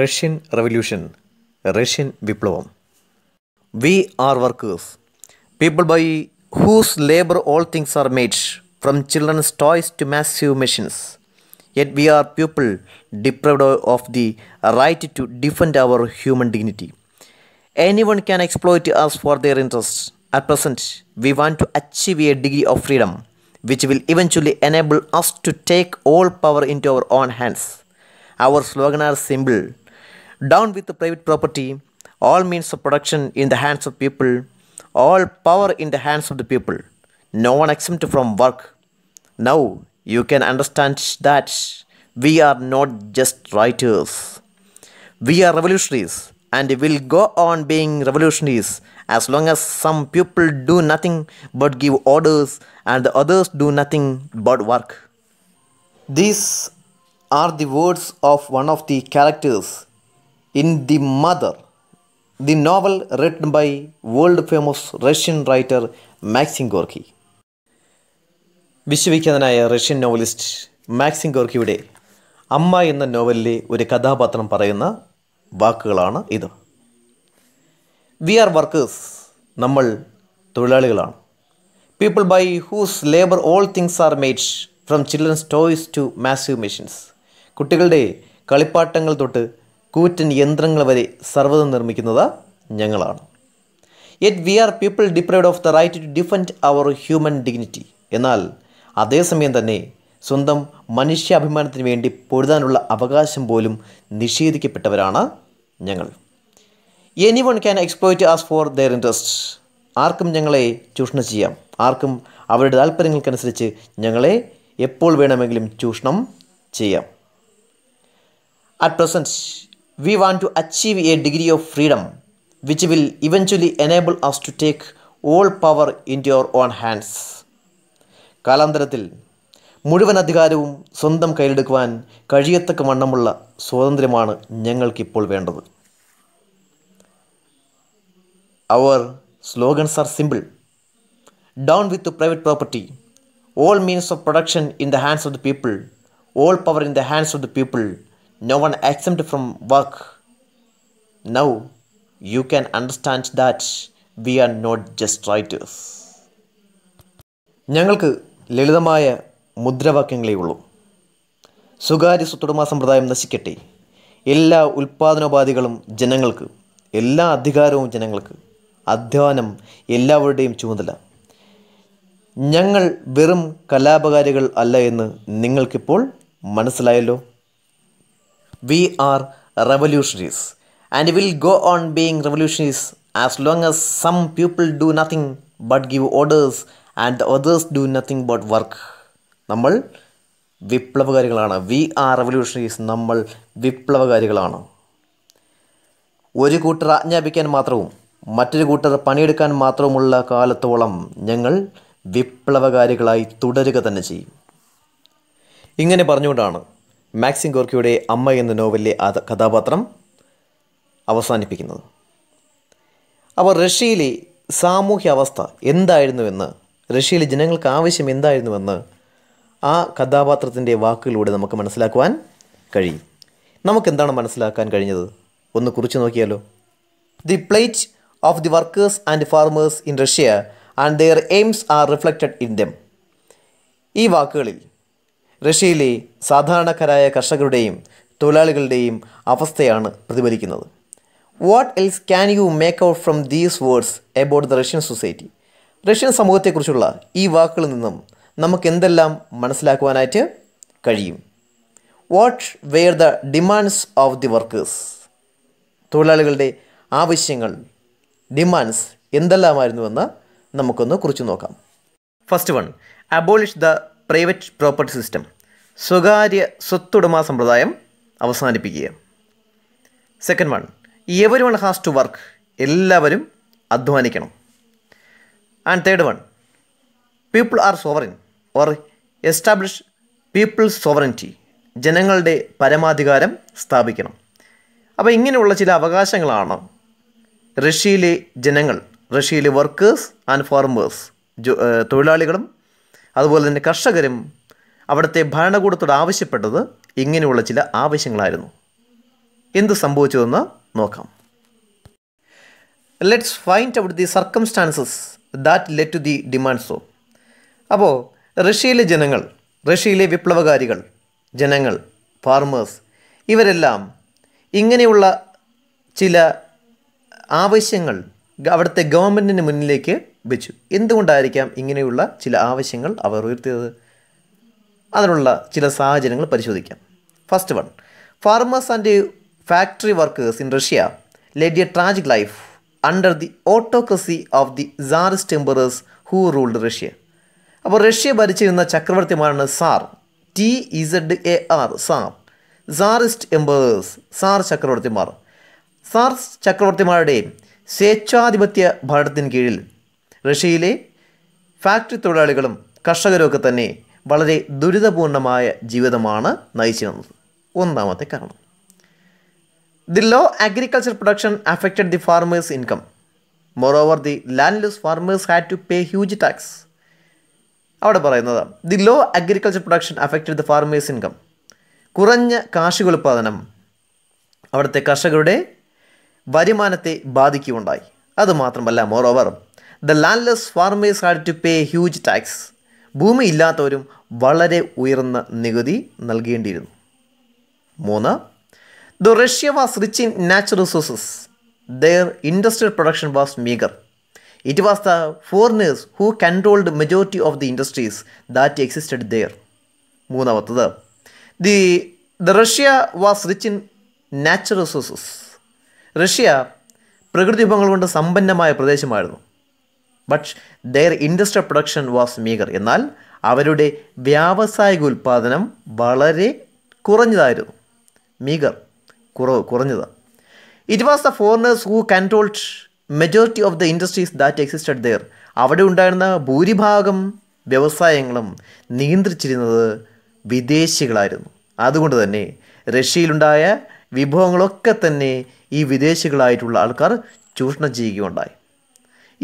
Russian revolution Russian വിപ്ലവം we are workers people by whose labour all things are made from children's toys to massive machines yet we are people deprived of the right to defend our human dignity any one can exploit us for their interest at present we want to achieve a degree of freedom which will eventually enable us to take all power into our own hands. Our slogan are simple down with the private property, all means of production in the hands of people, all power in the hands of the people. No one exempt from work. Now you can understand that we are not just writers. We are revolutionaries and will go on being revolutionaries as long as some people do nothing but give orders and the others do nothing but work. These are the words of one of the characters in The Mother, the novel written by world famous Russian writer Maxim Gorky വിശ്വവിഖ്യാതനായ Russian novelist Maxim ഗോർക്കിയുടെ അമ്മ എന്ന നോവലിലെ ഒരു കഥാപാത്രം പറയുന്ന വാക്കുകളാണ് ഇത് വി ആർ വർക്കേഴ്സ് നമ്മൾ തൊഴിലാളികളാണ് people by whose labour all things are made from children's toys to massive machines കുട്ടികളുടെ കളിപ്പാട്ടങ്ങൾ തൊട്ട് കൂറ്റൻ യന്ത്രങ്ങൾ വരെ സർവ്വതും നിർമ്മിക്കുന്നത് ഞങ്ങളാണ് yet we are people deprive of the right to defend our human dignity എന്നാൽ അതേസമയം തന്നെ സ്വന്തം മനുഷ്യാഭിമാനത്തിന് വേണ്ടി പൊഴുതാനുള്ള അവകാശം പോലും നിഷേധിക്കപ്പെട്ടവരാണ് ഞങ്ങൾ any one can exploit us for their interest ആർക്കും ഞങ്ങളെ ചൂഷണം ചെയ്യാം ആർക്കും അവരുടെ താല്പര്യങ്ങൾക്കനുസരിച്ച് ഞങ്ങളെ എപ്പോൾ വേണമെങ്കിലും ചൂഷണം ചെയ്യാം at present we want to achieve a degree of freedom which will eventually enable us to take all power into our own hands. കാലാന്തരത്തിൽ മുഴുവൻ അധികാരവും സ്വന്തം കയ്യിലെടുക്കുവാൻ കഴിയത്തക്ക വണ്ണമുള്ള സ്വാതന്ത്ര്യമാണ് ഞങ്ങൾക്കിപ്പോൾ വേണ്ടത് our slogans are simple down with private property all means of production in the hands of the people all power in the hands of the people no one exempt from work. Now you can understand that we are not just writers. ഞങ്ങൾക്ക് ലളിതമായ മുദ്രാവാക്യങ്ങളേ ഉള്ളൂ സ്വകാര്യ സ്വത്തുടമ സമ്പ്രദായം നശിക്കട്ടെ എല്ലാ ഉൽപ്പാദനോപാധികളും ജനങ്ങൾക്ക് എല്ലാ അധികാരവും ജനങ്ങൾക്ക് അധ്വാനം എല്ലാവരുടെയും ചുമതല ഞങ്ങൾ വെറും കലാപകാരികൾ അല്ല എന്ന് നിങ്ങൾക്കിപ്പോൾ മനസ്സിലായല്ലോ we are revolutionaries and will go on being revolutionaries as long as some people do nothing but give orders and others do nothing but work നമ്മൾ വിപ്ലവകാരികളാണ് വി ആർ റെവല്യൂഷണറീസ് നമ്മൾ വിപ്ലവകാരികളാണ് ഒരു കൂട്ടർ ആജ്ഞാപിക്കാൻ മാത്രവും മറ്റൊരു കൂട്ടർ പണിയെടുക്കാൻ മാത്രവുമുള്ള കാലത്തോളം ഞങ്ങൾ വിപ്ലവകാരികളായി തുടരുക തന്നെ ചെയ്യും ഇങ്ങനെ പറഞ്ഞുകൊണ്ടാണ് മാക്സിം ഗോർക്കിയുടെ അമ്മ എന്ന നോവലിലെ കഥാപാത്രം അവസാനിപ്പിക്കുന്നത് അവർ റഷ്യയിലെ അവസ്ഥ എന്തായിരുന്നുവെന്ന് റഷ്യയിലെ ജനങ്ങൾക്ക് ആവശ്യം എന്തായിരുന്നുവെന്ന് ആ കഥാപാത്രത്തിൻ്റെ വാക്കുകളിലൂടെ നമുക്ക് മനസ്സിലാക്കുവാൻ കഴിയും നമുക്കെന്താണ് മനസ്സിലാക്കാൻ കഴിഞ്ഞത് ഒന്ന് കുറിച്ച് നോക്കിയാലോ the plight of the workers and farmers in Russia and their aims are reflected in them ഈ വാക്കുകളിൽ റഷ്യയിലെ സാധാരണക്കാരായ കർഷകരുടെയും തൊഴിലാളികളുടെയും അവസ്ഥയാണ് പ്രതിഫലിക്കുന്നത് what else can you make out from these words about the Russian society Russian സമൂഹത്തെക്കുറിച്ചുള്ള ഈ വാക്കുകളിൽ നിന്നും നമുക്ക് എന്തെല്ലാം മനസ്സിലാക്കുവാനായിട്ട് കഴിയും what were the demands of the workers തൊഴിലാളികളുടെ ആവശ്യങ്ങൾ ഡിമാൻഡ്സ് എന്തെല്ലാമായിരുന്നുവെന്ന് നമുക്കൊന്ന് കുറിച്ച് നോക്കാം first one abolish the private property system സ്വകാര്യ സ്വത്തുടമ സമ്പ്രദായം അവസാനിപ്പിക്കുക second one every one has to work എല്ലാവരും അധ്വാനിക്കണം and third one people are sovereign or establish people sovereignty ജനങ്ങളുടെ പരമാധികാരം സ്ഥാപിക്കണം അപ്പോൾ ഇങ്ങനെയുള്ള ചില അവകാശങ്ങളാണ് റഷ്യയിലെ ജനങ്ങൾ റഷ്യയിലെ വർക്കേഴ്സ് ആൻഡ് ഫാർമേഴ്സ് തൊഴിലാളികളും അതുപോലെ തന്നെ കർഷകരും അവിടുത്തെ ഭരണകൂടത്തോട് ആവശ്യപ്പെട്ടത് ഇങ്ങനെയുള്ള ചില ആവശ്യങ്ങളായിരുന്നു എന്ത് സംഭവിച്ചതെന്ന് നോക്കാം let's find out the circumstances that led to the demand so അപ്പോൾ റഷ്യയിലെ ജനങ്ങൾ റഷ്യയിലെ വിപ്ലവകാരികൾ ജനങ്ങൾ ഫാർമേഴ്സ് ഇവരെല്ലാം ഇങ്ങനെയുള്ള ചില ആവശ്യങ്ങൾ അവിടുത്തെ ഗവൺമെൻറ്റിന് മുന്നിലേക്ക് വെച്ചു എന്തുകൊണ്ടായിരിക്കാം ഇങ്ങനെയുള്ള ചില ആവശ്യങ്ങൾ അവർ ഉയർത്തിയത് അതിനുള്ള ചില സാഹചര്യങ്ങൾ പരിശോധിക്കാം first one farmers and factory workers in Russia led a tragic life under the autocracy of the Tsarist emperors who ruled Russia അപ്പോൾ റഷ്യ ഭരിച്ചിരുന്ന ചക്രവർത്തിമാരാണ് tsar T Z A R tsar Tsarist emperors tsar ചക്രവർത്തിമാർ tsar ചക്രവർത്തിമാരുടെയും സ്വേച്ഛാധിപത്യ ഭരണത്തിന് കീഴിൽ റഷ്യയിലെ factory തൊഴിലാളികളും കർഷകരുമൊക്കെ തന്നെ വളരെ ദുരിതപൂർണമായ ജീവിതമാണ് നയിച്ചു ഒന്നാമത്തെ കാരണം the low agriculture production affected the farmers income moreover the landless farmers had to pay huge tax അവിടെ പറയുന്നത് the low agriculture production affected the farmers income കുറഞ്ഞ കാർഷിക ഉൽപ്പാദനം അവിടുത്തെ കർഷകരുടെ വരുമാനത്തെ ബാധിക്കുകയുണ്ടായി അതുമാത്രമല്ല moreover the landless farmers had to pay huge tax ഭൂമി ഇല്ലാത്തവരും വളരെ ഉയർന്ന നികുതി നൽകേണ്ടിയിരുന്നു മൂന്ന് the Russia was rich in natural resources their industrial production was meagre it was the foreigners who controlled majority of the industries that existed there മൂന്നാമത്തത് the the Russia was rich in natural resources Russia പ്രകൃതി വിഭവങ്ങൾ കൊണ്ട് സമ്പന്നമായ പ്രദേശമായിരുന്നു but their industrial production was meagre എന്നാൽ അവരുടെ വ്യാവസായിക ഉൽപ്പാദനം വളരെ കുറഞ്ഞതായിരുന്നു മീഗർ കുറവ് കുറഞ്ഞത് it was the foreigners who controlled majority of the industries that existed there അവിടെ ഉണ്ടായിരുന്ന ഭൂരിഭാഗം വ്യവസായങ്ങളും നിയന്ത്രിച്ചിരുന്നത് വിദേശികളായിരുന്നു അതുകൊണ്ട് തന്നെ റഷ്യയിലുണ്ടായ വിഭവങ്ങളൊക്കെ തന്നെ ഈ വിദേശികളായിട്ടുള്ള ആൾക്കാർ ചൂഷണം ചെയ്യുകയുണ്ടായി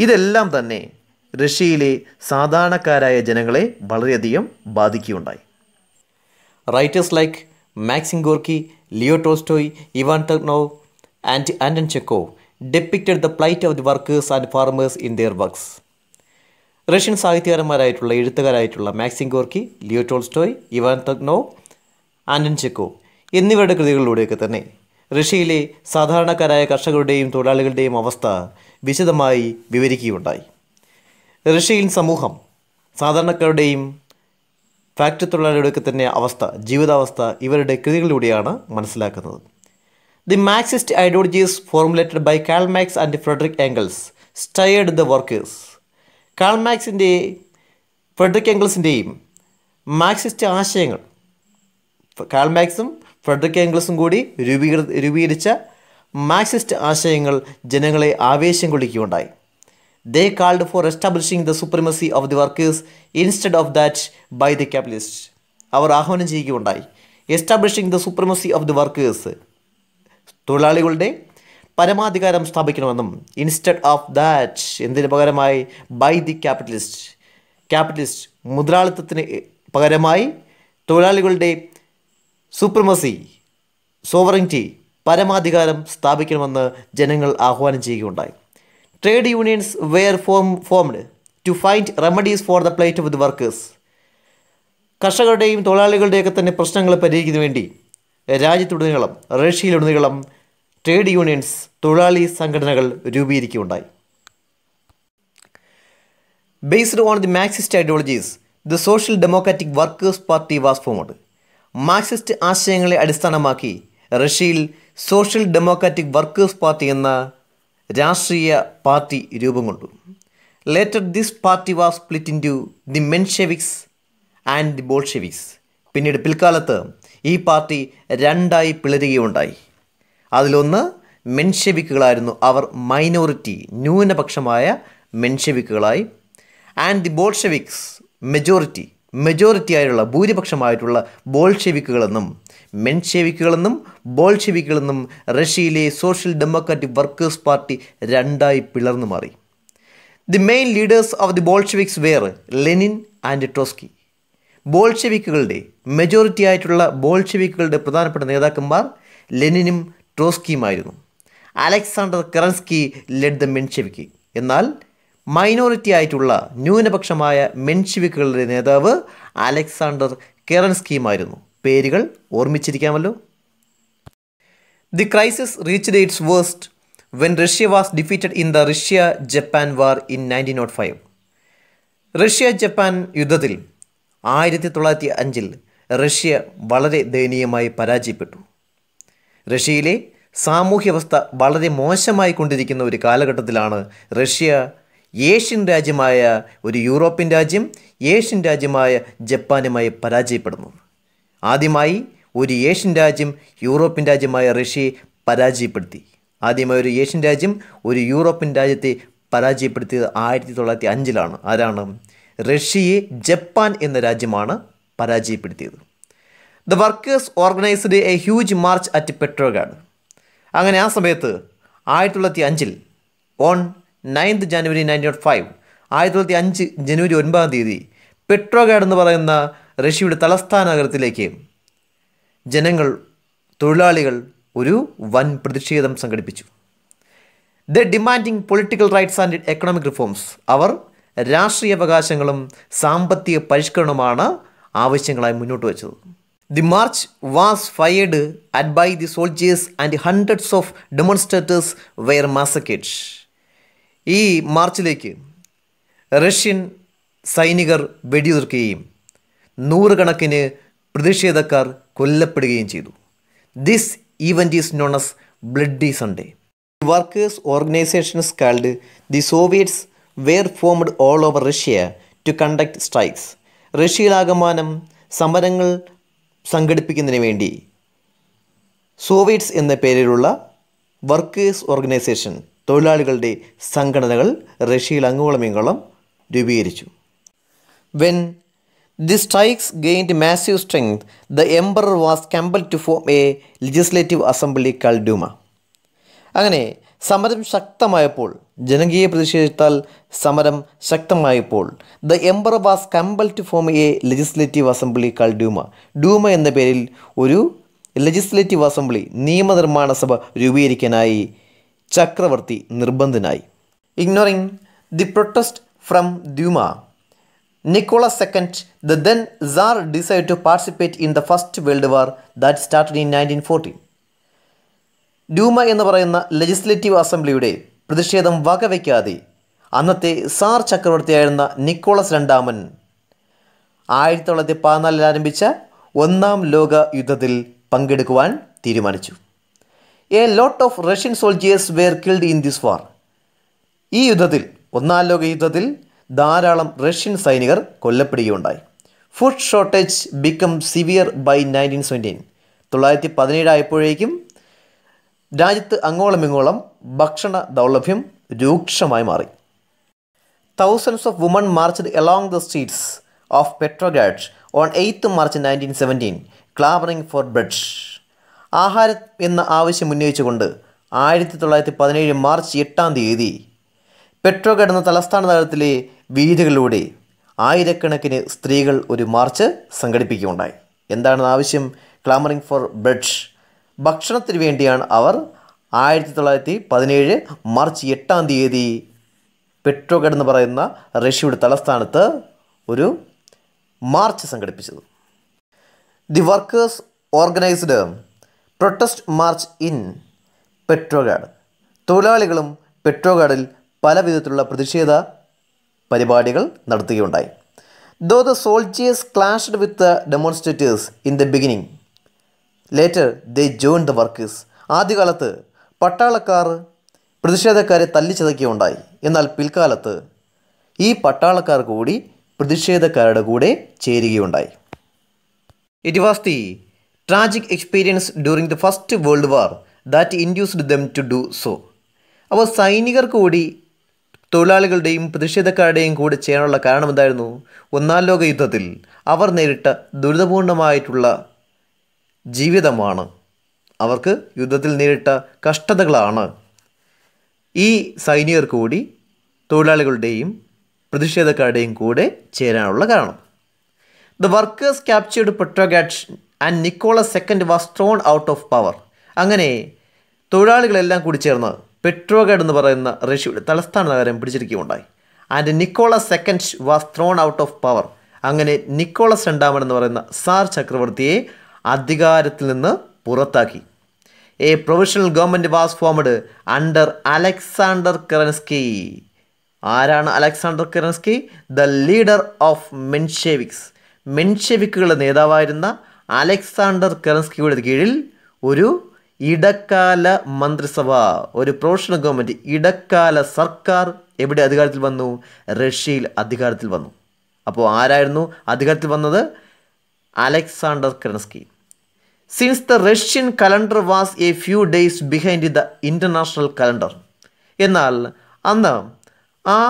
ഇതെല്ലാം തന്നെ റഷ്യയിലെ സാധാരണക്കാരായ ജനങ്ങളെ വളരെയധികം ബാധിക്കുകയുണ്ടായി writers like Maxim Gorky Leo Tolstoy Ivan Turgenev and Anton Chekhov depicted the plight of the workers and farmers in their works Russian സാഹിത്യകാരന്മാരായിട്ടുള്ള എഴുത്തുകാരായിട്ടുള്ള Maxim Gorky Leo Tolstoy Ivan Turgenev Anton Chekhov എന്നിവരുടെ കൃതികളിലൂടെയൊക്കെ തന്നെ റഷ്യയിലെ സാധാരണക്കാരായ കർഷകരുടെയും തൊഴിലാളികളുടെയും അവസ്ഥ വിശദമായി വിവരിക്കുകയുണ്ടായി റഷ്യയിൽ സമൂഹം സാധാരണക്കാരുടെയും ഫാക്ടറി തൊഴിലാളികളുടെയൊക്കെ തന്നെ അവസ്ഥ ജീവിതാവസ്ഥ ഇവരുടെ കൃതികളിലൂടെയാണ് മനസ്സിലാക്കുന്നത് the Marxist ideologies formulated by Karl Marx and Friedrich Engels stirred the workers കാൽമാക്സിൻ്റെ ഫ്രെഡറിക് ആംഗിൾസിൻ്റെയും മാക്സിസ്റ്റ് ആശയങ്ങൾ കാൽമാക്സും ഫ്രെഡറിക് ഏംഗ്ലസും കൂടി രൂപീകൃ രൂപീകരിച്ച മാക്സിസ്റ്റ് ആശയങ്ങൾ ജനങ്ങളെ ആവേശം കൊള്ളിക്കുകയുണ്ടായി they called for establishing the supremacy of the workers instead of that by the capitalist അവർ ആഹ്വാനം ചെയ്യുകയുണ്ടായി establishing the supremacy of the workers തൊഴിലാളികളുടെ പരമാധികാരം സ്ഥാപിക്കണമെന്നും ഇൻസ്റ്റഡ് ഓഫ് ദാറ്റ് എന്തിനു പകരമായി ബൈ ദി ക്യാപിറ്റലിസ്റ്റ് ക്യാപിറ്റലിസ്റ്റ് മുതലാളിത്തത്തിന് പകരമായി തൊഴിലാളികളുടെ സൂപ്രമസി സോവറിൻറ്റി പരമാധികാരം സ്ഥാപിക്കണമെന്ന് ജനങ്ങൾ ആഹ്വാനം ചെയ്യുകയുണ്ടായി trade unions were form formed to find remedies for the plight of the workers കർഷകരുടെയും തൊഴിലാളികളുടെയൊക്കെ തന്നെ പ്രശ്നങ്ങൾ പരിഹരിക്കുന്നതിന് വേണ്ടി രാജ്യത്തുടനീളം റഷ്യയിലുടനീളം ട്രേഡ് യൂണിയൻസ് തൊഴിലാളി സംഘടനകൾ രൂപീകരിക്കുകയുണ്ടായി based on the Marxist ideologies the social democratic workers party was formed Marxist ആശയങ്ങളെ അടിസ്ഥാനമാക്കി റഷ്യയിൽ സോഷ്യൽ ഡെമോക്രാറ്റിക് വർക്കേഴ്സ് പാർട്ടി എന്ന രാഷ്ട്രീയ പാർട്ടി രൂപം കൊണ്ടു later this party was split into the Mensheviks and the Bolsheviks പിന്നീട് പിൽക്കാലത്ത് ഈ പാർട്ടി രണ്ടായി പിളരുകയുണ്ടായി അതിലൊന്ന് മെൻഷെവിക്കുകളായിരുന്നു അവർ മൈനോറിറ്റി ന്യൂനപക്ഷമായ മെൻഷെവിക്കുകളായി ആൻഡ് ദി ബോൾഷെവിക്സ് മെജോറിറ്റി ആയിട്ടുള്ള ഭൂരിപക്ഷമായിട്ടുള്ള ബോൾഷെവിക്കുകളെന്നും മെൻഷെവിക്കുകളെന്നും ബോൾഷെവിക്കുകളെന്നും റഷ്യയിലെ സോഷ്യൽ ഡെമോക്രാറ്റിക് വർക്കേഴ്സ് പാർട്ടി രണ്ടായി പിളർന്നു മാറി the main leaders of the Bolsheviks were Lenin and Trotsky ബോൾഷെവിക്കുകളുടെ മെജോറിറ്റി ആയിട്ടുള്ള ബോൾഷെവിക്കുകളുടെ പ്രധാനപ്പെട്ട നേതാക്കന്മാർ ലെനിനും ട്രോസ്കിയുമായിരുന്നു Alexander Kerensky led the Menshevik എന്നാൽ മൈനോറിറ്റി ആയിട്ടുള്ള ന്യൂനപക്ഷമായ മെൻഷിവിക്കുകളുടെ നേതാവ് അലക്സാണ്ടർ കെറൻസ്കിയുമായിരുന്നു പേരുകൾ ഓർമ്മിച്ചിരിക്കാമല്ലോ the crisis reached its worst when Russia was defeated in the Russia Japan war in nineteen nought five Russia Japan യുദ്ധത്തിൽ ആയിരത്തി തൊള്ളായിരത്തി അഞ്ചിൽ റഷ്യ വളരെ ദയനീയമായി പരാജയപ്പെട്ടു റഷ്യയിലെ സാമൂഹ്യവസ്ഥ വളരെ മോശമായി കൊണ്ടിരിക്കുന്ന ഒരു കാലഘട്ടത്തിലാണ് റഷ്യ ഏഷ്യൻ രാജ്യമായ ഒരു യൂറോപ്യൻ രാജ്യം ഏഷ്യൻ രാജ്യമായ ജപ്പാനുമായി പരാജയപ്പെടുന്നു ആദ്യമായി ഒരു ഏഷ്യൻ രാജ്യം യൂറോപ്യൻ രാജ്യമായ റഷ്യയെ പരാജയപ്പെടുത്തി ആദ്യമായി ഒരു ഏഷ്യൻ രാജ്യം ഒരു യൂറോപ്യൻ രാജ്യത്തെ പരാജയപ്പെടുത്തിയത് ആയിരത്തി തൊള്ളായിരത്തി അഞ്ചിലാണ് ആരാണ് റഷ്യയെ ജപ്പാൻ എന്ന രാജ്യമാണ് പരാജയപ്പെടുത്തിയത് the workers organised a huge march at Petrograd അങ്ങനെ ആ സമയത്ത് ആയിരത്തി തൊള്ളായിരത്തി അഞ്ചിൽ on ninth January nineteen nought five ആയിരത്തി തൊള്ളായിരത്തി അഞ്ച് ജനുവരി ഒൻപതാം തീയതി പെട്രോഗാഡ് എന്ന് പറയുന്ന റഷ്യയുടെ തലസ്ഥാന നഗരത്തിലേക്ക് ജനങ്ങൾ തൊഴിലാളികൾ ഒരു വൻ പ്രതിഷേധം സംഘടിപ്പിച്ചു the demanding political rights and economic reforms അവർ രാഷ്ട്രീയ അവകാശങ്ങളും സാമ്പത്തിക പരിഷ്കരണവുമാണ് ആവശ്യങ്ങളായി മുന്നോട്ട് വച്ചത് the march was fired at by the soldiers and hundreds of demonstrators were massacred ഈ മാർച്ചിലേക്ക് റഷ്യൻ സൈനികർ വെടിയുതിർക്കുകയും നൂറുകണക്കിന് പ്രതിഷേധക്കാർ കൊല്ലപ്പെടുകയും ചെയ്തു this event is known as bloody Sunday workers organisations called the soviets were formed all over Russia to conduct strikes റഷ്യയിലാകമാനം സമരങ്ങൾ സംഘടിപ്പിക്കുന്നതിന് വേണ്ടി സോവിയറ്റ്സ് എന്ന പേരിലുള്ള വർക്കേഴ്സ് ഓർഗനൈസേഷൻ തൊഴിലാളികളുടെ സംഘടനകൾ റഷ്യയിൽ അങ്ങോളമിങ്ങോളം രൂപീകരിച്ചു when the strikes gained massive strength the emperor was compel to form a legislative assembly call Duma അങ്ങനെ സമരം ശക്തമായപ്പോൾ ജനകീയ പ്രതിഷേധത്താൽ സമരം ശക്തമായപ്പോൾ the emperor was compel to form a legislative assembly call Duma Duma എന്ന പേരിൽ ഒരു ലെജിസ്ലേറ്റീവ് അസംബ്ലി നിയമനിർമ്മാണ സഭ രൂപീകരിക്കാനായി ചക്രവർത്തി നിർബന്ധനായി ignoring the protest from Duma Nicholas second the then tsar decide to participate in the first world war that started in nineteen fourteen Duma എന്ന് പറയുന്ന ലെജിസ്ലേറ്റീവ് അസംബ്ലിയുടെ പ്രതിഷേധം വകവയ്ക്കാതെ അന്നത്തെ സാർ ചക്രവർത്തിയായിരുന്ന നിക്കോളസ് രണ്ടാമൻ ആയിരത്തി തൊള്ളായിരത്തി പതിനാലിൽ ആരംഭിച്ച ഒന്നാം ലോക യുദ്ധത്തിൽ പങ്കെടുക്കുവാൻ തീരുമാനിച്ചു a lot of Russian soldiers were killed in this war ഈ യുദ്ധത്തിൽ ഒന്നാം ലോക യുദ്ധത്തിൽ ധാരാളം റഷ്യൻ സൈനികർ കൊല്ലപ്പെടുകയുണ്ടായി food shortage become severe by nineteen seventeen തൊള്ളായിരത്തി പതിനേഴ് ആയപ്പോഴേക്കും രാജ്യത്ത് അങ്ങോളമിങ്ങോളം ഭക്ഷണ ദൗർലഭ്യം രൂക്ഷമായി മാറി thousands of woman march along the streets of Petrograd on eighth March nineteen seventeen clamouring for bread ആഹാര എന്ന ആവശ്യം ഉന്നയിച്ചുകൊണ്ട് ആയിരത്തി തൊള്ളായിരത്തി പതിനേഴ് മാർച്ച് എട്ടാം തീയതി പെട്രോഗഡ് എന്ന തലസ്ഥാന നഗരത്തിലെ വീഥികളിലൂടെ ആയിരക്കണക്കിന് സ്ത്രീകൾ ഒരു മാർച്ച് സംഘടിപ്പിക്കുകയുണ്ടായി എന്താണ് ആവശ്യം ക്ലാമറിംഗ് ഫോർ ബ്രഡ്ഷ് ഭക്ഷണത്തിന് വേണ്ടിയാണ് അവർ ആയിരത്തി തൊള്ളായിരത്തി പതിനേഴ് മാർച്ച് എട്ടാം തീയതി പെട്രോഗഡ് എന്ന് പറയുന്ന റഷ്യയുടെ തലസ്ഥാനത്ത് ഒരു മാർച്ച് സംഘടിപ്പിച്ചത് the workers organised protest march in Petrograd തൊഴിലാളികളും പെട്രോഗാഡിൽ പല വിധത്തിലുള്ള പ്രതിഷേധ പരിപാടികൾ നടത്തുകയുണ്ടായി though the soldiers clashed with the demonstrators in the beginning later they join the workers ആദ്യകാലത്ത് പട്ടാളക്കാർ പ്രതിഷേധക്കാരെ തല്ലിച്ചതയ്ക്കുകയുണ്ടായി എന്നാൽ പിൽക്കാലത്ത് ഈ പട്ടാളക്കാർ കൂടി പ്രതിഷേധക്കാരുടെ കൂടെ ചേരുകയുണ്ടായി it was the tragic experience during the first world war that induced them to do so അപ്പോൾ സൈനികർ കൂടി തൊഴിലാളികളുടെയും പ്രതിഷേധക്കാരുടെയും കൂടെ ചെയ്യാനുള്ള കാരണം എന്തായിരുന്നു ഒന്നാം ലോക യുദ്ധത്തിൽ അവർ നേരിട്ട ദുരിതപൂർണമായിട്ടുള്ള ജീവിതമാണ് അവർക്ക് യുദ്ധത്തിൽ നേരിട്ട കഷ്ടതകളാണ് ഈ സൈനികർ കൂടി തൊഴിലാളികളുടെയും പ്രതിഷേധക്കാരുടെയും കൂടെ ചേരാനുള്ള കാരണം the workers captured Petrograd and Nicholas second was thrown out of power അങ്ങനെ തൊഴിലാളികളെല്ലാം കൂടി ചേർന്ന് പെട്രോഗഡ് എന്ന് പറയുന്ന റഷ്യയുടെ തലസ്ഥാന നഗരം പിടിച്ചിരിക്കുകയുണ്ടായി and Nicholas second was thrown out of power അങ്ങനെ നിക്കോളസ് രണ്ടാമൻ എന്ന് പറയുന്ന സാർ ചക്രവർത്തിയെ അധികാരത്തിൽ നിന്ന് പുറത്താക്കി a provisional government was formed under Alexander Kerensky ആരാണ് Alexander Kerensky the leader of Mensheviks മെൻഷേവിക്കുകളുടെ നേതാവായിരുന്ന അലക്സാണ്ടർ കെറൻസ്കിയുടെ കീഴിൽ ഒരു ഇടക്കാല മന്ത്രിസഭ ഒരു പ്രൊഫഷണൽ ഗവൺമെൻറ് ഇടക്കാല സർക്കാർ എവിടെ അധികാരത്തിൽ വന്നു റഷ്യയിൽ അധികാരത്തിൽ വന്നു അപ്പോൾ ആരായിരുന്നു അധികാരത്തിൽ വന്നത് Alexander Kerensky since the Russian calendar was a few days behind the international calendar എന്നാൽ അന്ന് ആ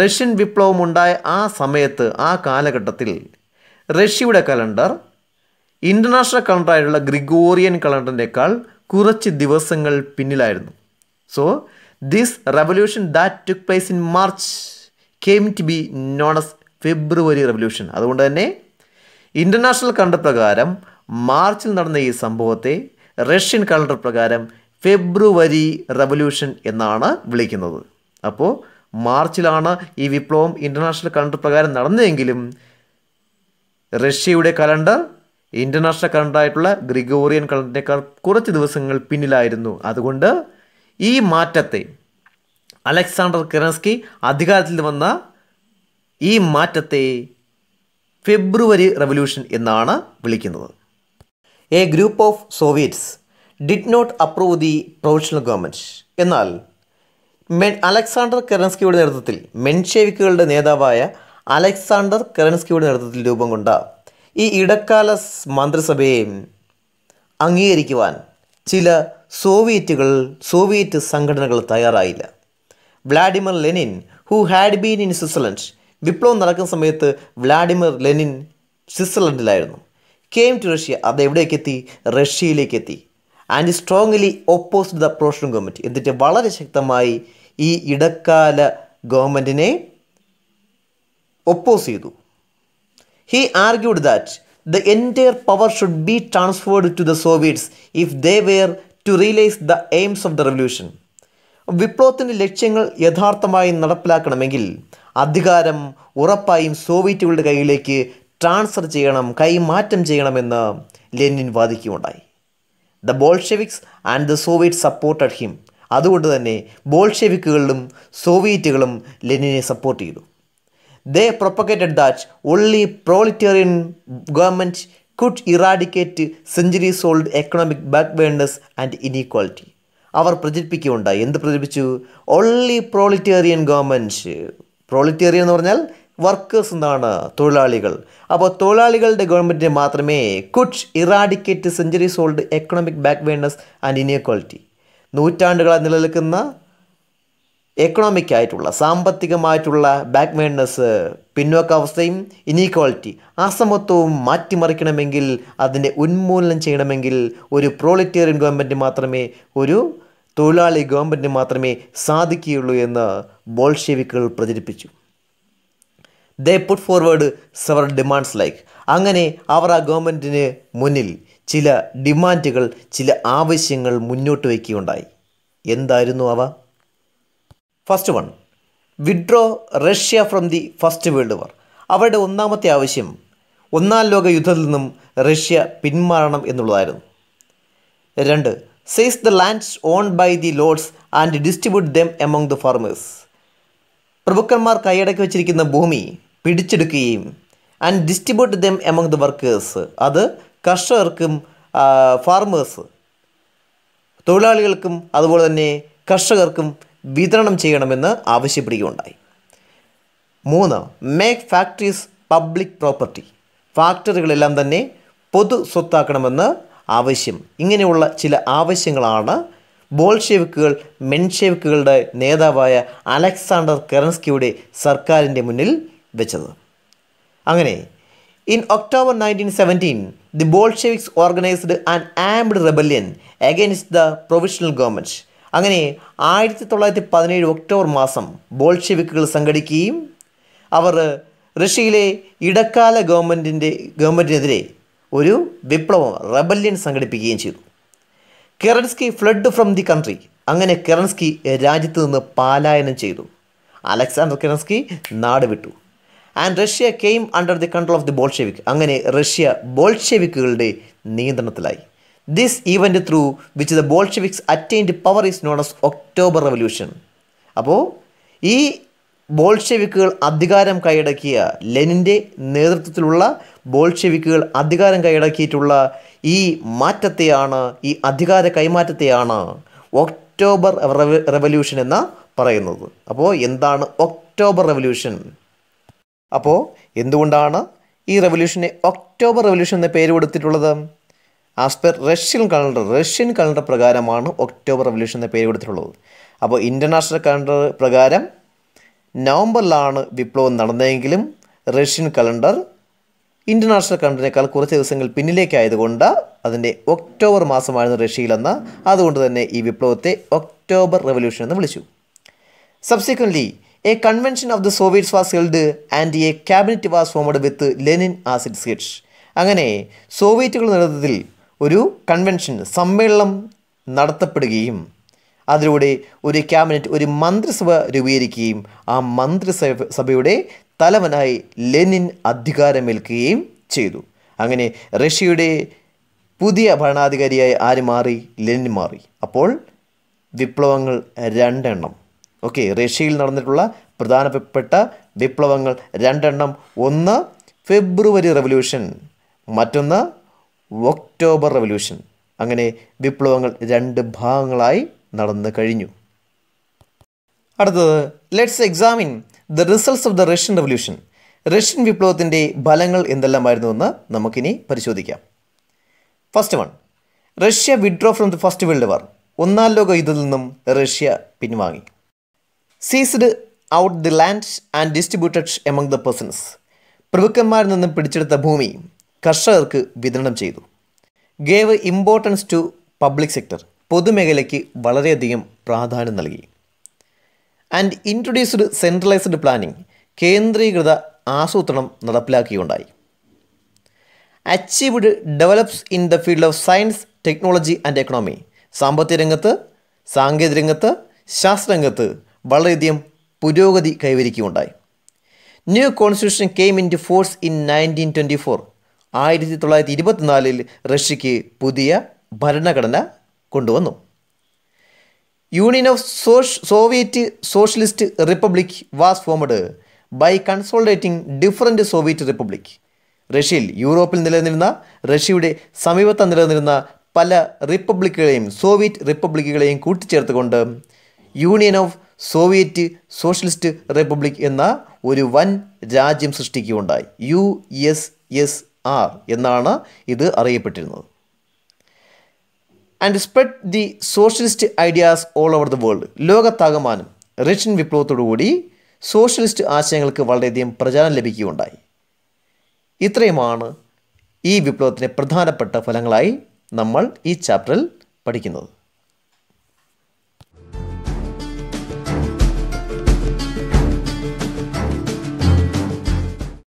റഷ്യൻ വിപ്ലവം ഉണ്ടായ ആ സമയത്ത് ആ കാലഘട്ടത്തിൽ റഷ്യയുടെ കലണ്ടർ ഇൻ്റർനാഷണൽ കലണ്ടറായിട്ടുള്ള ഗ്രിഗോറിയൻ കലണ്ടറിനേക്കാൾ കുറച്ച് ദിവസങ്ങൾ പിന്നിലായിരുന്നു so this revolution that took place in March came to be known as February revolution അതുകൊണ്ട് തന്നെ ഇൻ്റർനാഷണൽ കലണ്ടർ പ്രകാരം മാർച്ചിൽ നടന്ന ഈ സംഭവത്തെ റഷ്യൻ കലണ്ടർ പ്രകാരം ഫെബ്രുവരി റെവല്യൂഷൻ എന്നാണ് വിളിക്കുന്നത് അപ്പോൾ മാർച്ചിലാണ് ഈ വിപ്ലവം ഇൻ്റർനാഷണൽ കലണ്ടർ പ്രകാരം നടന്നതെങ്കിലും റഷ്യയുടെ കലണ്ടർ ഇൻ്റർനാഷണൽ കലണ്ടറായിട്ടുള്ള ഗ്രിഗോറിയൻ കലണ്ടറിനേക്കാൾ കുറച്ച് ദിവസങ്ങൾ പിന്നിലായിരുന്നു അതുകൊണ്ട് ഈ മാറ്റത്തെ അലക്സാണ്ടർ കെറൻസ്കി അധികാരത്തിൽ വന്ന ഈ മാറ്റത്തെ ഫെബ്രുവരി റവല്യൂഷൻ എന്നാണ് വിളിക്കുന്നത് a group of soviets did not approve the provisional government എന്നാൽ മെൻ അലക്സാണ്ടർ കെറൻസ്കിയുടെ നേതൃത്വത്തിൽ മെൻഷേവിക്കുകളുടെ നേതാവായ അലക്സാണ്ടർ കെറൻസ്കിയുടെ നേതൃത്വത്തിൽ രൂപം കൊണ്ട ഈ ഇടക്കാല മന്ത്രിസഭയെ അംഗീകരിക്കുവാൻ ചില സോവിയറ്റുകൾ സോവിയറ്റ് സംഘടനകൾ തയ്യാറായില്ല Vladimir Lenin who had been in Switzerland വിപ്ലവം നടക്കുന്ന സമയത്ത് വ്ളാഡിമിർ ലെനിൻ സ്വിറ്റ്സർലൻഡിലായിരുന്നു കെയിം ടു റഷ്യ അത് എവിടേക്ക് എത്തി റഷ്യയിലേക്ക് എത്തി and strongly opposed the provisional government എന്നിട്ട് വളരെ ശക്തമായി ഈ ഇടക്കാല ഗവൺമെൻറ്റിനെ ഒപ്പോസ് ചെയ്തു he argued that the entire power should be transferred to the soviets if they were to realise the aims of the revolution വിപ്ലവത്തിൻ്റെ ലക്ഷ്യങ്ങൾ യഥാർത്ഥമായി നടപ്പിലാക്കണമെങ്കിൽ അധികാരം ഉറപ്പായും സോവിയറ്റുകളുടെ കയ്യിലേക്ക് ട്രാൻസ്ഫർ ചെയ്യണം കൈമാറ്റം ചെയ്യണമെന്ന് ലെനിൻ വാദിക്കുകയുണ്ടായി the Bolsheviks and the soviet supported him അതുകൊണ്ട് തന്നെ ബോൾഷെവിക്കുകളിലും സോവിയറ്റുകളും ലെനിനെ സപ്പോർട്ട് ചെയ്തു They propagated that only proletarian government could eradicate centuries old economic backwardness and inequality. അവർ പ്രചരിപ്പിക്കുകയുണ്ടായി എന്ത് പ്രചരിപ്പിച്ചു ഓൺലി പ്രോളിറ്റേറിയൻ ഗവൺമെൻറ് പ്രോളിറ്റേറിയൻ എന്ന് പറഞ്ഞാൽ വർക്കേഴ്സ് എന്താണ് തൊഴിലാളികൾ അപ്പോൾ തൊഴിലാളികളുടെ ഗവൺമെൻറ്റിന് മാത്രമേ could eradicate centuries old economic backwardness and inequality നൂറ്റാണ്ടുകളായി നിലനിൽക്കുന്ന എക്കണോമിക് ആയിട്ടുള്ള സാമ്പത്തികമായിട്ടുള്ള ബാക്ക്വേഡ്നെസ് പിന്നോക്കാവസ്ഥയും ഇനീക്വാളിറ്റി അസമത്വവും മാറ്റിമറിക്കണമെങ്കിൽ അതിൻ്റെ ഉന്മൂലനം ചെയ്യണമെങ്കിൽ ഒരു പ്രോളിറ്റേറിയൻ ഗവൺമെൻറ് മാത്രമേ ഒരു തൊഴിലാളി ഗവൺമെൻറ് മാത്രമേ സാധിക്കുകയുള്ളൂ എന്ന് ബോൾഷെവിക്കുകൾ പ്രചരിപ്പിച്ചു they put forward several demands like അങ്ങനെ അവർ ആ ഗവൺമെൻറ്റിന് മുന്നിൽ ചില ഡിമാൻഡുകൾ ചില ആവശ്യങ്ങൾ മുന്നോട്ട് വയ്ക്കുകയുണ്ടായി എന്തായിരുന്നു അവ first one withdraw Russia from the first world war അവരുടെ ഒന്നാമത്തെ ആവശ്യം ഒന്നാം ലോക യുദ്ധത്തിൽ നിന്നും റഷ്യ പിന്മാറണം എന്നുള്ളതായിരുന്നു രണ്ട് seize the lands owned by the lords and distribute them among the farmers പ്രഭുക്കന്മാർ കൈയടക്കി വെച്ചിരിക്കുന്ന ഭൂമി പിടിച്ചെടുക്കുകയും and distribute them among the workers അത് കർഷകർക്കും ഫാർമേഴ്സ് തൊഴിലാളികൾക്കും അതുപോലെ തന്നെ കർഷകർക്കും വിതരണം ചെയ്യണമെന്ന് ആവശ്യപ്പെടുകയുണ്ടായി മൂന്ന് മേക്ക് ഫാക്ടറീസ് പബ്ലിക് പ്രോപ്പർട്ടി ഫാക്ടറികളെല്ലാം തന്നെ പൊതു സ്വത്താക്കണമെന്ന് ആവശ്യം ഇങ്ങനെയുള്ള ചില ആവശ്യങ്ങളാണ് ബോൾഷേവിക്കുകൾ മെൻഷേവിക്കുകളുടെ നേതാവായ അലക്സാണ്ടർ കെറൻസ്കിയുടെ സർക്കാരിൻ്റെ മുന്നിൽ വെച്ചത് അങ്ങനെ in October nineteen seventeen the Bolsheviks organised an armed rebellion against the provisional government അങ്ങനെ ആയിരത്തി തൊള്ളായിരത്തി പതിനേഴ് ഒക്ടോബർ മാസം ബോൾഷെവിക്കുകൾ സംഘടിക്കുകയും അവർ റഷ്യയിലെ ഇടക്കാല ഗവൺമെൻറ്റിൻ്റെ ഗവൺമെൻറ്റിനെതിരെ ഒരു വിപ്ലവം റെബല്യൻ സംഘടിപ്പിക്കുകയും ചെയ്തു Kerensky fled from the country അങ്ങനെ കെറൻസ്കി രാജ്യത്ത് നിന്ന് പാലായനം ചെയ്തു അലക്സാണ്ടർ കെറൻസ്കി നാട് വിട്ടു and Russia came under the control of the Bolshevik അങ്ങനെ റഷ്യ ബോൾഷെവിക്കുകളുടെ നിയന്ത്രണത്തിലായി this event through which the Bolsheviks attained power is known as October revolution അപ്പോൾ ഈ ബോൾഷെവിക്കുകൾ അധികാരം കൈയടക്കിയ ലെനിൻ്റെ നേതൃത്വത്തിലുള്ള ബോൾഷെവിക്കുകൾ അധികാരം കൈയടക്കിയിട്ടുള്ള ഈ മാറ്റത്തെയാണ് ഈ അധികാര കൈമാറ്റത്തെയാണ് ഒക്ടോബർ റവല്യൂഷൻ എന്ന് പറയുന്നത് അപ്പോൾ എന്താണ് ഒക്ടോബർ റവല്യൂഷൻ അപ്പോൾ എന്തുകൊണ്ടാണ് ഈ റവല്യൂഷനെ ഒക്ടോബർ റവല്യൂഷൻ എന്ന പേര് കൊടുത്തിട്ടുള്ളത് as per Russian calendar Russian calendar പ്രകാരമാണ് ഒക്ടോബർ റവല്യൂഷൻ എന്ന പേര് കൊടുത്തിട്ടുള്ളത് അപ്പോൾ ഇൻ്റർനാഷണൽ കലണ്ടർ പ്രകാരം നവംബറിലാണ് വിപ്ലവം നടന്നതെങ്കിലും റഷ്യൻ കലണ്ടർ ഇൻ്റർനാഷണൽ കലണ്ടറിനേക്കാൾ കുറച്ച് ദിവസങ്ങൾ പിന്നിലേക്കായതുകൊണ്ട് അതിൻ്റെ ഒക്ടോബർ മാസമായിരുന്നു റഷ്യയിലെന്ന അതുകൊണ്ട് തന്നെ ഈ വിപ്ലവത്തെ ഒക്ടോബർ റവല്യൂഷൻ എന്ന് വിളിച്ചു subsequently a convention of the soviets was held and a cabinet was formed with Lenin as its സ്കിഡ്സ് അങ്ങനെ സോവിയറ്റുകളുടെ നേതൃത്വത്തിൽ ഒരു കൺവെൻഷൻ സമ്മേളനം നടത്തപ്പെടുകയും അതിലൂടെ ഒരു ക്യാബിനറ്റ് ഒരു മന്ത്രിസഭ രൂപീകരിക്കുകയും ആ മന്ത്രിസഭ സഭയുടെ തലവനായി ലെനിൻ അധികാരമേൽക്കുകയും ചെയ്തു അങ്ങനെ റഷ്യയുടെ പുതിയ ഭരണാധികാരിയായി ആര് മാറി ലെനിൻ മാറി അപ്പോൾ വിപ്ലവങ്ങൾ രണ്ടെണ്ണം ഓക്കെ റഷ്യയിൽ നടന്നിട്ടുള്ള പ്രധാനപ്പെട്ട വിപ്ലവങ്ങൾ രണ്ടെണ്ണം ഒന്ന് ഫെബ്രുവരി റവല്യൂഷൻ മറ്റൊന്ന് ഒക്ടോബർ റവല്യൂഷൻ അങ്ങനെ വിപ്ലവങ്ങൾ രണ്ട് ഭാഗങ്ങളായി നടന്നു കഴിഞ്ഞു അടുത്തത് let's examine the results of the Russian revolution Russian വിപ്ലവത്തിൻ്റെ ഫലങ്ങൾ എന്തെല്ലാമായിരുന്നുവെന്ന് നമുക്കിനി പരിശോധിക്കാം first one Russia withdraw from the first world war ഒന്നാം ലോക യുദ്ധത്തിൽ നിന്നും റഷ്യ പിൻവാങ്ങി seized out the land and distributed among the persons പ്രഭുക്കന്മാരിൽ നിന്നും പിടിച്ചെടുത്ത ഭൂമി കർഷകർക്ക് വിതരണം ചെയ്തു gave importance to public sector പൊതുമേഖലയ്ക്ക് വളരെയധികം പ്രാധാന്യം നൽകി ആൻഡ് ഇൻട്രൊഡ്യൂസ്ഡ് സെൻട്രലൈസ്ഡ് പ്ലാനിംഗ് കേന്ദ്രീകൃത ആസൂത്രണം നടപ്പിലാക്കിയുണ്ടായി achieved develops in the field of science technology and economy സാമ്പത്തിക രംഗത്ത് സാങ്കേതിക രംഗത്ത് ശാസ്ത്രരംഗത്ത് വളരെയധികം പുരോഗതി കൈവരിക്കുകയുണ്ടായി new constitution came into force in nineteen twenty four ആയിരത്തി തൊള്ളായിരത്തി ഇരുപത്തിനാലിൽ റഷ്യയ്ക്ക് പുതിയ ഭരണഘടന കൊണ്ടുവന്നു യൂണിയൻ ഓഫ് സോഷ് soviet socialist republic was formed by consolidating different soviet republic റഷ്യയിൽ യൂറോപ്പിൽ നിലനിന്നിരുന്ന റഷ്യയുടെ സമീപത്ത് നിലനിന്നിരുന്ന പല റിപ്പബ്ലിക്കുകളെയും സോവിയറ്റ് റിപ്പബ്ലിക്കുകളെയും കൂട്ടിച്ചേർത്തുകൊണ്ട് union of soviet socialist republic എന്ന ഒരു വൻ രാജ്യം സൃഷ്ടിക്കുകയുണ്ടായി യു എസ് എസ് ആർ എന്നാണ് ഇത് അറിയപ്പെട്ടിരുന്നത് and spread the socialist ideas all over the world ലോകത്താകമാനം റഷ്യൻ വിപ്ലവത്തോടുകൂടി സോഷ്യലിസ്റ്റ് ആശയങ്ങൾക്ക് വളരെയധികം പ്രചാരം ലഭിക്കുകയുണ്ടായി ഇത്രയുമാണ് ഈ വിപ്ലവത്തിൻ്റെ പ്രധാനപ്പെട്ട ഫലങ്ങളായി നമ്മൾ ഈ ചാപ്റ്ററിൽ പഠിക്കുന്നത്